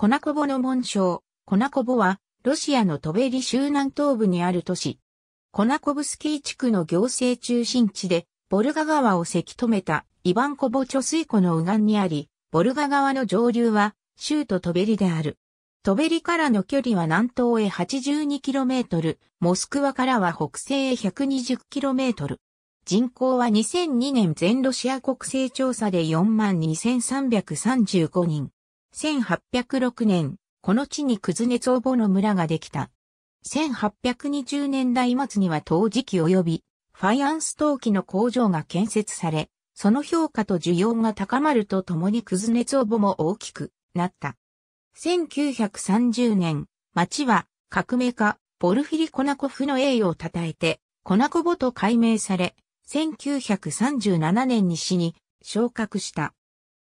コナコボの紋章。コナコボは、ロシアのトベリ州南東部にある都市。コナコブスキー地区の行政中心地で、ボルガ川をせき止めたイバンコボ貯水湖の右岸にあり、ボルガ川の上流は、州都トベリである。トベリからの距離は南東へ 82km、モスクワからは北西へ 120km。人口は2002年全ロシア国勢調査で42,335人。1806年、この地にクズネツオボの村ができた。1820年代末には陶磁器及びファイアンス陶器の工場が建設され、その評価と需要が高まるとともにクズネツオボも大きくなった。1930年、町は革命家ボルフィリ・コナコフの栄誉を称えて、コナコボと改名され、1937年に市に昇格した。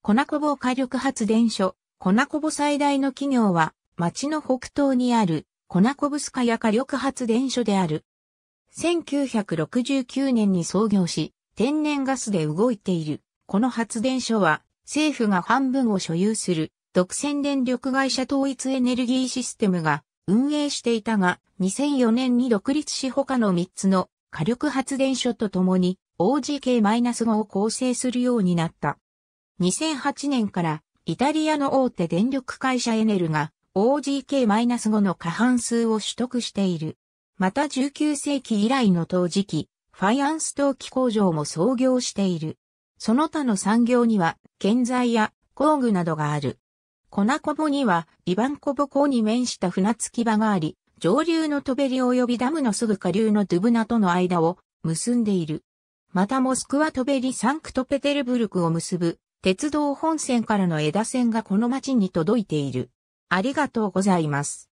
コナコボ火力発電所、コナコボ最大の企業は、町の北東にある、コナコブスカヤ火力発電所である。1969年に創業し、天然ガスで動いている。この発電所は、政府が半分を所有する、独占電力会社統一エネルギーシステムが運営していたが、2004年に独立し他の3つの火力発電所とともに OGK-5 を構成するようになった。2008年からイタリアの大手電力会社エネルが OGK-5 の過半数を取得している。また19世紀以来の陶磁器、ファイアンス陶器工場も創業している。その他の産業には、建材や工具などがある。粉コボには、イバンコボ港に面した船着き場があり、上流のトベリ及びダムのすぐ下流のドゥブナとの間を結んでいる。またモスクワトベリサンクトペテルブルクを結ぶ鉄道本線からの枝線がこの町に届いている。ありがとうございます。